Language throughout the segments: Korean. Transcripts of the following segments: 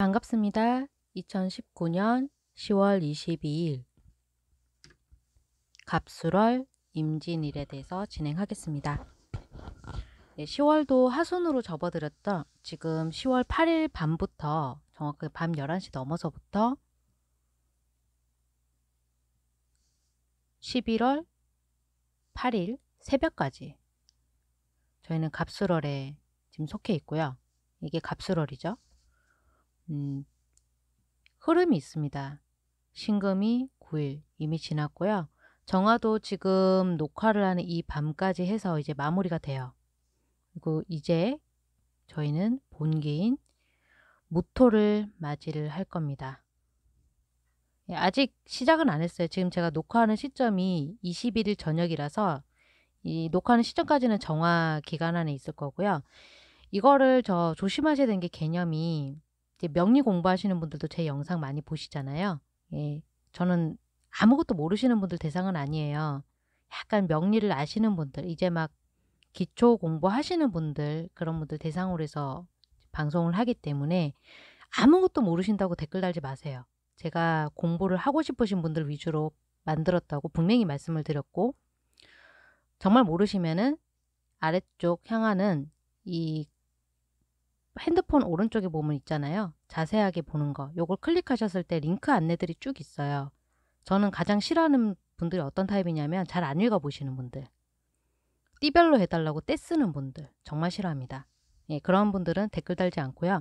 반갑습니다. 2019년 10월 22일 갑술월 임진일에 대해서 진행하겠습니다. 네, 10월도 하순으로 접어들었던 지금 10월 8일 밤부터 정확히 밤 11시 넘어서부터 11월 8일 새벽까지 저희는 갑술월에 지금 속해 있고요. 이게 갑술월이죠 음, 흐름이 있습니다. 신금이 9일 이미 지났고요. 정화도 지금 녹화를 하는 이 밤까지 해서 이제 마무리가 돼요. 그리고 이제 저희는 본기인 무토를 맞이를 할 겁니다. 예, 아직 시작은 안 했어요. 지금 제가 녹화하는 시점이 21일 저녁이라서 이 녹화하는 시점까지는 정화 기간 안에 있을 거고요. 이거를 저 조심하셔야 되는 게 개념이 명리 공부하시는 분들도 제 영상 많이 보시잖아요. 예, 저는 아무것도 모르시는 분들 대상은 아니에요. 약간 명리를 아시는 분들, 이제 막 기초 공부하시는 분들, 그런 분들 대상으로 해서 방송을 하기 때문에 아무것도 모르신다고 댓글 달지 마세요. 제가 공부를 하고 싶으신 분들 위주로 만들었다고 분명히 말씀을 드렸고 정말 모르시면은 아래쪽 향하는 이 핸드폰 오른쪽에 보면 있잖아요. 자세하게 보는 거. 요걸 클릭하셨을 때 링크 안내들이 쭉 있어요. 저는 가장 싫어하는 분들이 어떤 타입이냐면 잘 안 읽어보시는 분들. 띠별로 해달라고 떼쓰는 분들. 정말 싫어합니다. 예, 그런 분들은 댓글 달지 않고요.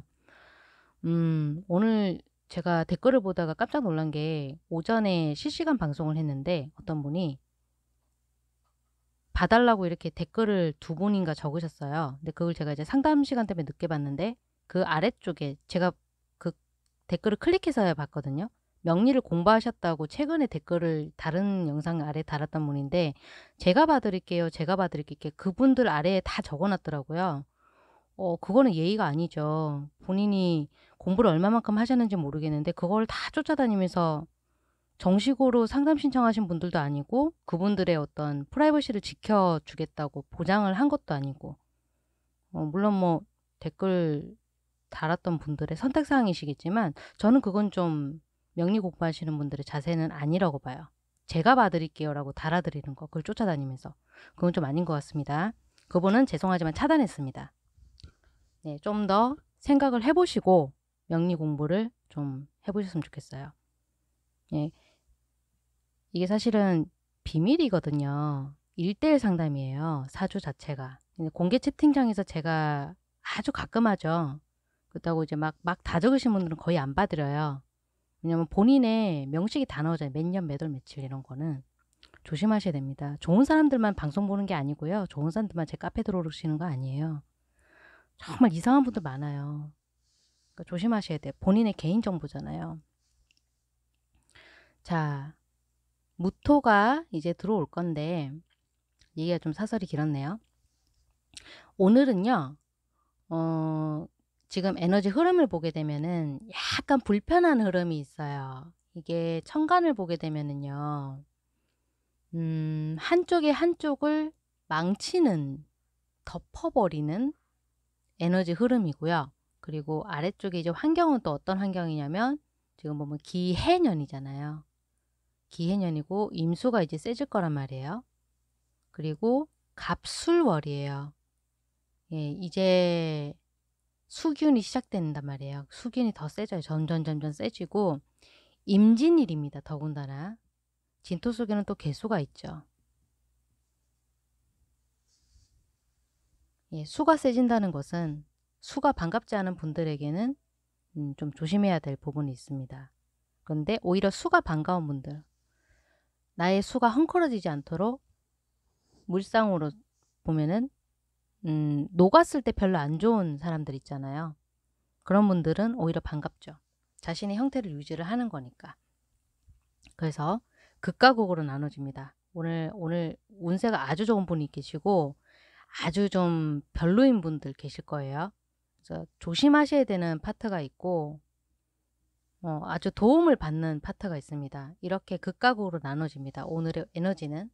음, 오늘 제가 댓글을 보다가 깜짝 놀란 게 오전에 실시간 방송을 했는데 어떤 분이 봐달라고 이렇게 댓글을 두분인가 적으셨어요. 근데 그걸 제가 이제 상담 시간 때문에 늦게 봤는데 그 아래쪽에 제가 그 댓글을 클릭해서 봤거든요. 명리를 공부하셨다고 최근에 댓글을 다른 영상 아래 달았던 분인데 제가 봐드릴게요. 제가 봐드릴게요. 그분들 아래에 다 적어놨더라고요. 어 그거는 예의가 아니죠. 본인이 공부를 얼마만큼 하셨는지 모르겠는데 그걸 다 쫓아다니면서 정식으로 상담 신청하신 분들도 아니고 그분들의 어떤 프라이버시를 지켜주겠다고 보장을 한 것도 아니고 어, 물론 뭐 댓글 달았던 분들의 선택사항이시겠지만 저는 그건 좀 명리 공부하시는 분들의 자세는 아니라고 봐요. 제가 봐드릴게요 라고 달아드리는 거 그걸 쫓아다니면서 그건 좀 아닌 것 같습니다. 그분은 죄송하지만 차단했습니다. 네, 좀 더 생각을 해보시고 명리 공부를 좀 해보셨으면 좋겠어요. 예. 이게 사실은 비밀이거든요. 일대일 상담이에요. 사주 자체가. 공개 채팅장에서 제가 아주 가끔 하죠. 그렇다고 이제 막, 막 다 적으신 분들은 거의 안 받으려요. 왜냐면 본인의 명식이 다 나오잖아요. 몇 년, 몇 월, 며칠 이런 거는. 조심하셔야 됩니다. 좋은 사람들만 방송 보는 게 아니고요. 좋은 사람들만 제 카페 들어오시는 거 아니에요. 정말 이상한 분들 많아요. 그러니까 조심하셔야 돼요. 본인의 개인정보잖아요. 자, 무토가 이제 들어올 건데 얘기가 좀 사설이 길었네요. 오늘은요. 어, 지금 에너지 흐름을 보게 되면은 약간 불편한 흐름이 있어요. 이게 천간을 보게 되면은요. 음, 한쪽에 한쪽을 망치는 덮어버리는 에너지 흐름이고요. 그리고 아래쪽에 이제 환경은 또 어떤 환경이냐면 지금 보면 기해년이잖아요. 기해년이고 임수가 이제 세질 거란 말이에요. 그리고 갑술월이에요. 예, 이제 수균이 시작된단 말이에요. 수균이 더 세져요. 점점 점점 세지고 임진일입니다. 더군다나 진토 속에는 또 개수가 있죠. 예, 수가 세진다는 것은 수가 반갑지 않은 분들에게는 음, 좀 조심해야 될 부분이 있습니다. 그런데 오히려 수가 반가운 분들 나의 수가 헝클어지지 않도록 물상으로 보면은 음, 녹았을 때 별로 안 좋은 사람들 있잖아요. 그런 분들은 오히려 반갑죠. 자신의 형태를 유지를 하는 거니까. 그래서 극과 극으로 나눠집니다. 오늘 오늘 운세가 아주 좋은 분이 계시고 아주 좀 별로인 분들 계실 거예요. 그래서 조심하셔야 되는 파트가 있고 어, 아주 도움을 받는 파트가 있습니다. 이렇게 극과 극으로 나눠집니다. 오늘의 에너지는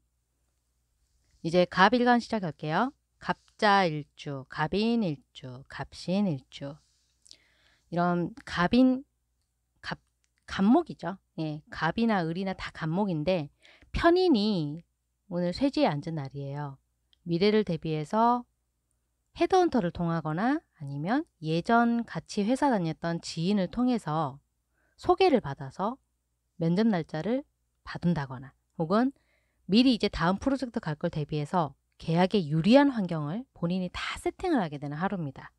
이제 갑일간 시작할게요. 갑자일주, 갑인일주, 갑신일주 이런 갑인, 갑, 갑목이죠. 예, 갑이나 을이나 다 갑목인데 편인이 오늘 쇠지에 앉은 날이에요. 미래를 대비해서 헤드헌터를 통하거나 아니면 예전 같이 회사 다녔던 지인을 통해서 소개를 받아서 면접 날짜를 받은다거나 혹은 미리 이제 다음 프로젝트 갈 걸 대비해서 계약에 유리한 환경을 본인이 다 세팅을 하게 되는 하루입니다.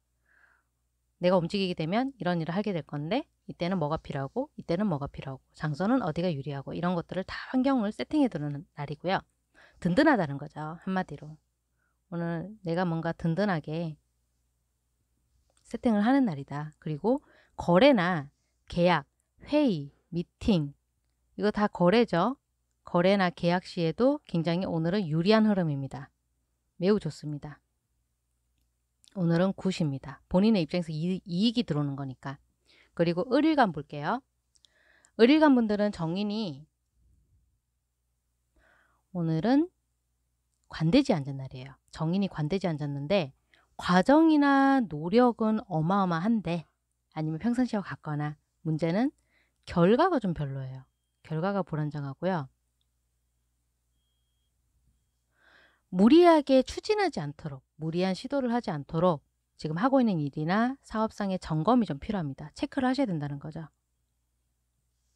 내가 움직이게 되면 이런 일을 하게 될 건데 이때는 뭐가 필요하고 이때는 뭐가 필요하고 장소는 어디가 유리하고 이런 것들을 다 환경을 세팅해 두는 날이고요. 든든하다는 거죠. 한마디로. 오늘 내가 뭔가 든든하게 세팅을 하는 날이다. 그리고 거래나 계약, 회의, 미팅 이거 다 거래죠. 거래나 계약 시에도 굉장히 오늘은 유리한 흐름입니다. 매우 좋습니다. 오늘은 9시입니다. 본인의 입장에서 이, 이익이 들어오는 거니까. 그리고 을일간 볼게요. 을일간 분들은 정인이 오늘은 관대지 앉은 날이에요. 정인이 관대지 앉았는데 과정이나 노력은 어마어마한데 아니면 평상시와 같거나 문제는 결과가 좀 별로예요. 결과가 불안정하고요. 무리하게 추진하지 않도록 무리한 시도를 하지 않도록 지금 하고 있는 일이나 사업상의 점검이 좀 필요합니다. 체크를 하셔야 된다는 거죠.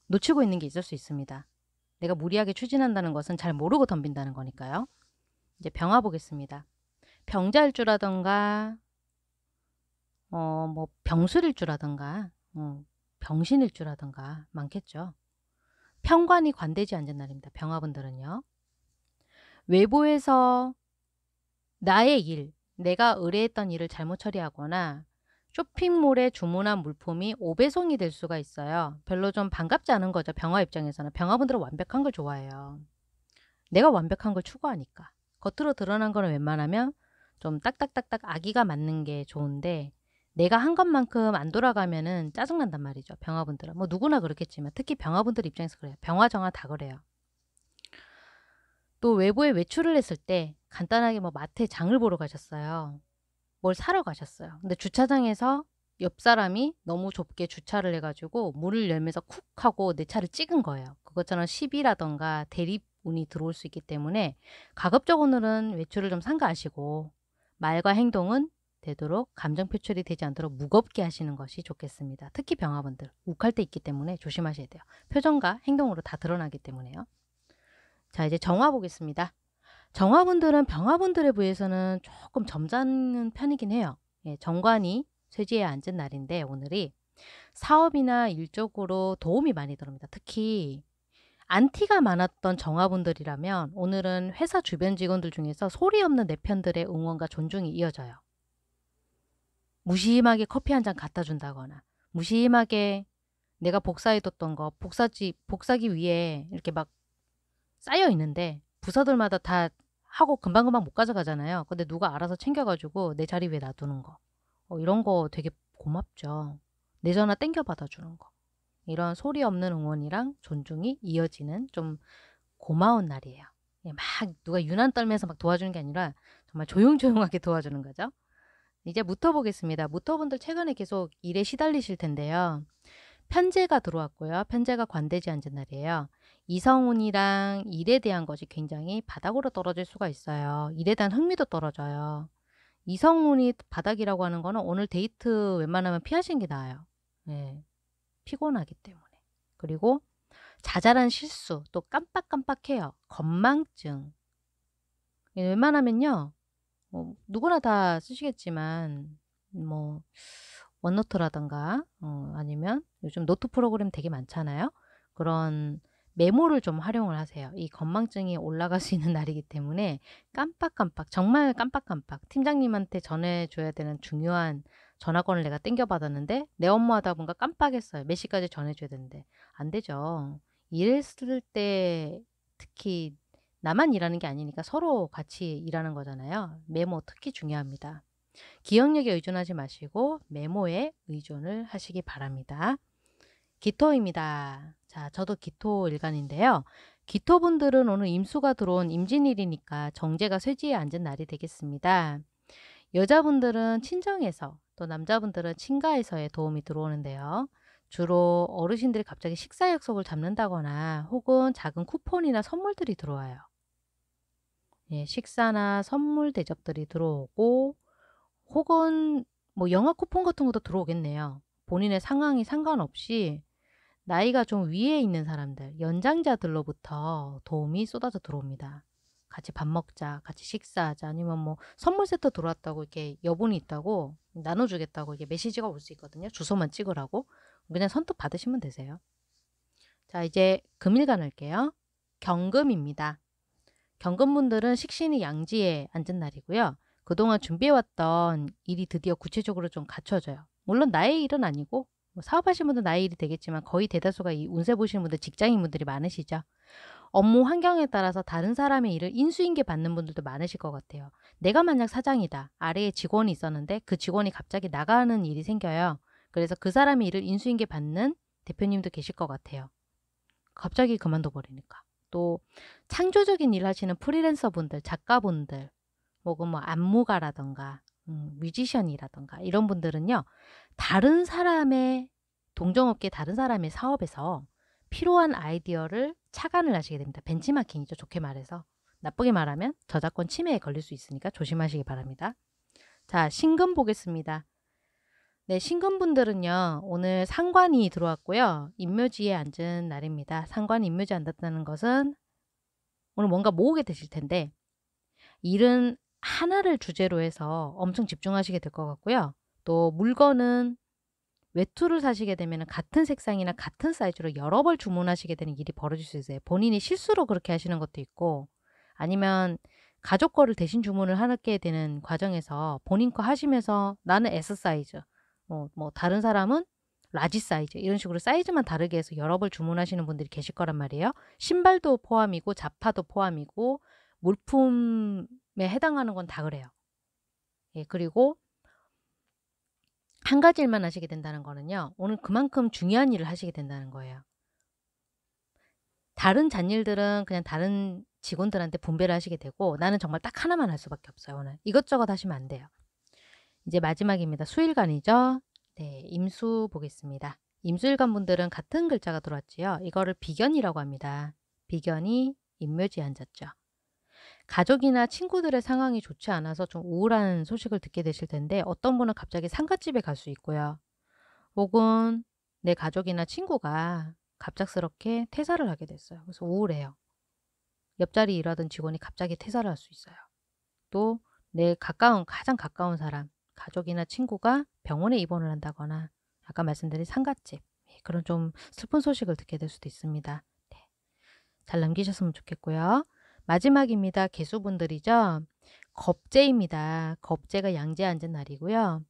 놓치고 있는 게 있을 수 있습니다. 내가 무리하게 추진한다는 것은 잘 모르고 덤빈다는 거니까요. 이제 병화 보겠습니다. 병자일주라던가 어, 뭐 병술일주라던가 어, 병신일 줄라던가 많겠죠. 평관이 관대지 않는 날입니다. 병화분들은요. 외부에서 나의 일, 내가 의뢰했던 일을 잘못 처리하거나 쇼핑몰에 주문한 물품이 오배송이 될 수가 있어요. 별로 좀 반갑지 않은 거죠. 병화 입장에서는. 병화분들은 완벽한 걸 좋아해요. 내가 완벽한 걸 추구하니까. 겉으로 드러난 거는 웬만하면 좀 딱딱딱딱 아기가 맞는 게 좋은데 내가 한 것만큼 안 돌아가면은 짜증난단 말이죠. 병화분들은. 뭐 누구나 그렇겠지만 특히 병화분들 입장에서 그래요. 병화정화 다 그래요. 또 외부에 외출을 했을 때 간단하게 뭐 마트에 장을 보러 가셨어요. 뭘 사러 가셨어요. 근데 주차장에서 옆 사람이 너무 좁게 주차를 해가지고 문을 열면서 쿡 하고 내 차를 찍은 거예요. 그것처럼 시비라던가 대립운이 들어올 수 있기 때문에 가급적 오늘은 외출을 좀 삼가하시고 말과 행동은 되도록 감정 표출이 되지 않도록 무겁게 하시는 것이 좋겠습니다. 특히 병화분들 욱할 때 있기 때문에 조심하셔야 돼요. 표정과 행동으로 다 드러나기 때문에요. 자 이제 정화 보겠습니다. 정화분들은 병화분들에 비해서는 조금 점잖은 편이긴 해요. 예, 정관이 쇠지에 앉은 날인데 오늘이 사업이나 일적으로 도움이 많이 들어옵니다. 특히 안티가 많았던 정화분들이라면 오늘은 회사 주변 직원들 중에서 소리 없는 내 편들의 응원과 존중이 이어져요. 무심하게 커피 한 잔 갖다 준다거나 무심하게 내가 복사해뒀던 거 복사지 복사기 위에 이렇게 막 쌓여 있는데 부서들마다 다 하고 금방금방 못 가져가잖아요. 근데 누가 알아서 챙겨가지고 내 자리 위에 놔두는 거 어, 이런 거 되게 고맙죠. 내 전화 땡겨 받아주는 거 이런 소리 없는 응원이랑 존중이 이어지는 좀 고마운 날이에요. 예, 막 누가 유난 떨면서 막 도와주는 게 아니라 정말 조용조용하게 도와주는 거죠. 이제 무터 보겠습니다. 무터분들 최근에 계속 일에 시달리실 텐데요. 편제가 들어왔고요. 편제가 관대지 안전날이에요. 이성운이랑 일에 대한 것이 굉장히 바닥으로 떨어질 수가 있어요. 일에 대한 흥미도 떨어져요. 이성운이 바닥이라고 하는 거는 오늘 데이트 웬만하면 피하시는 게 나아요. 네. 피곤하기 때문에. 그리고 자잘한 실수, 또 깜빡깜빡해요. 건망증. 예, 웬만하면요. 뭐 누구나 다 쓰시겠지만 뭐 원노트라던가 어, 아니면 요즘 노트 프로그램 되게 많잖아요. 그런 메모를 좀 활용을 하세요. 이 건망증이 올라갈 수 있는 날이기 때문에 깜빡깜빡 정말 깜빡깜빡 팀장님한테 전해줘야 되는 중요한 전화권을 내가 땡겨받았는데 내 업무하다 보니까 깜빡했어요. 몇 시까지 전해줘야 되는데 안 되죠. 일했을 때 특히 나만 일하는 게 아니니까 서로 같이 일하는 거잖아요. 메모 특히 중요합니다. 기억력에 의존하지 마시고 메모에 의존을 하시기 바랍니다. 기토입니다. 자, 저도 기토 일간인데요. 기토분들은 오늘 임수가 들어온 임진일이니까 정제가 쇠지에 앉은 날이 되겠습니다. 여자분들은 친정에서 또 남자분들은 친가에서의 도움이 들어오는데요. 주로 어르신들이 갑자기 식사 약속을 잡는다거나 혹은 작은 쿠폰이나 선물들이 들어와요. 예, 식사나 선물 대접들이 들어오고 혹은 뭐 영화 쿠폰 같은 것도 들어오겠네요. 본인의 상황이 상관없이 나이가 좀 위에 있는 사람들, 연장자들로부터 도움이 쏟아져 들어옵니다. 같이 밥 먹자, 같이 식사하자, 아니면 뭐 선물 세트 들어왔다고 이렇게 여분이 있다고 나눠주겠다고 이게 메시지가 올 수 있거든요. 주소만 찍으라고. 그냥 선뜻 받으시면 되세요. 자, 이제 금일간 을게요 경금입니다. 경건분들은 식신이 양지에 앉은 날이고요. 그동안 준비해왔던 일이 드디어 구체적으로 좀 갖춰져요. 물론 나의 일은 아니고 뭐 사업하시는 분들 나의 일이 되겠지만 거의 대다수가 이 운세 보시는 분들 직장인분들이 많으시죠. 업무 환경에 따라서 다른 사람의 일을 인수인계 받는 분들도 많으실 것 같아요. 내가 만약 사장이다. 아래에 직원이 있었는데 그 직원이 갑자기 나가는 일이 생겨요. 그래서 그 사람의 일을 인수인계 받는 대표님도 계실 것 같아요. 갑자기 그만둬 버리니까. 또 창조적인 일 하시는 프리랜서 분들, 작가분들, 혹은 뭐 안무가라던가 음, 뮤지션이라던가 이런 분들은요. 다른 사람의 동정업계 다른 사람의 사업에서 필요한 아이디어를 차관을 하시게 됩니다. 벤치마킹이죠. 좋게 말해서. 나쁘게 말하면 저작권 침해에 걸릴 수 있으니까 조심하시기 바랍니다. 자, 신금 보겠습니다. 네, 신금분들은요 오늘 상관이 들어왔고요. 임묘지에 앉은 날입니다. 상관이 인묘지에 앉았다는 것은 오늘 뭔가 모으게 되실 텐데, 일은 하나를 주제로 해서 엄청 집중하시게 될 것 같고요. 또 물건은 외투를 사시게 되면 같은 색상이나 같은 사이즈로 여러 벌 주문하시게 되는 일이 벌어질 수 있어요. 본인이 실수로 그렇게 하시는 것도 있고 아니면 가족 거를 대신 주문을 하게 되는 과정에서 본인 거 하시면서 나는 S 사이즈, 어, 뭐 다른 사람은 라지 사이즈 이런 식으로 사이즈만 다르게 해서 여러 벌 주문하시는 분들이 계실 거란 말이에요. 신발도 포함이고 자파도 포함이고 물품에 해당하는 건 다 그래요. 예, 그리고 한 가지 일만 하시게 된다는 거는요. 오늘 그만큼 중요한 일을 하시게 된다는 거예요. 다른 잔일들은 그냥 다른 직원들한테 분배를 하시게 되고 나는 정말 딱 하나만 할 수밖에 없어요. 오늘 이것저것 하시면 안 돼요. 이제 마지막입니다. 수일간이죠. 네, 임수 보겠습니다. 임수일간 분들은 같은 글자가 들어왔지요. 이거를 비견이라고 합니다. 비견이 임묘지에 앉았죠. 가족이나 친구들의 상황이 좋지 않아서 좀 우울한 소식을 듣게 되실 텐데 어떤 분은 갑자기 상갓집에 갈 수 있고요. 혹은 내 가족이나 친구가 갑작스럽게 퇴사를 하게 됐어요. 그래서 우울해요. 옆자리 일하던 직원이 갑자기 퇴사를 할 수 있어요. 또 내 가까운 가장 가까운 사람 가족이나 친구가 병원에 입원을 한다거나 아까 말씀드린 상갓집 예, 그런 좀 슬픈 소식을 듣게 될 수도 있습니다. 네. 잘 남기셨으면 좋겠고요. 마지막입니다. 개수분들이죠. 겁제입니다. 겁제가 양제 앉은 날이고요.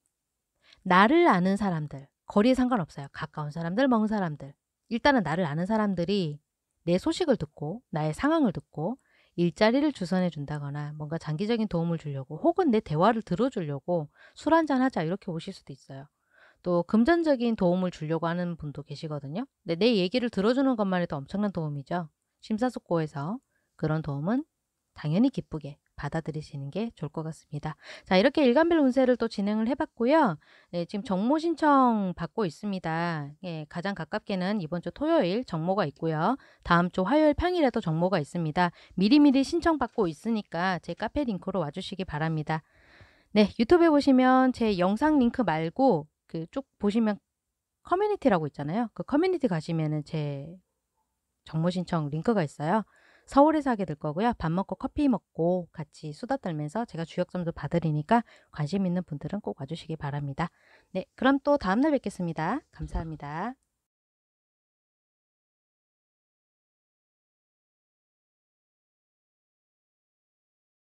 나를 아는 사람들, 거리에 상관없어요. 가까운 사람들, 먼 사람들. 일단은 나를 아는 사람들이 내 소식을 듣고 나의 상황을 듣고 일자리를 주선해 준다거나 뭔가 장기적인 도움을 주려고 혹은 내 대화를 들어주려고 술 한잔 하자 이렇게 오실 수도 있어요. 또 금전적인 도움을 주려고 하는 분도 계시거든요. 근데 내 얘기를 들어주는 것만 해도 엄청난 도움이죠. 심사숙고해서 그런 도움은 당연히 기쁘게 받아들이시는 게 좋을 것 같습니다. 자, 이렇게 일간별 운세를 또 진행을 해봤고요. 네, 지금 정모 신청 받고 있습니다. 예, 가장 가깝게는 이번 주 토요일 정모가 있고요. 다음 주 화요일 평일에도 정모가 있습니다. 미리미리 신청받고 있으니까 제 카페 링크로 와주시기 바랍니다. 네, 유튜브에 보시면 제 영상 링크 말고 그 쭉 보시면 커뮤니티라고 있잖아요. 그 커뮤니티 가시면은 제 정모 신청 링크가 있어요. 서울에서 하게 될 거고요. 밥 먹고 커피 먹고 같이 수다 떨면서 제가 주역점도 받으리니까 관심 있는 분들은 꼭 와주시기 바랍니다. 네, 그럼 또 다음날 뵙겠습니다. 감사합니다.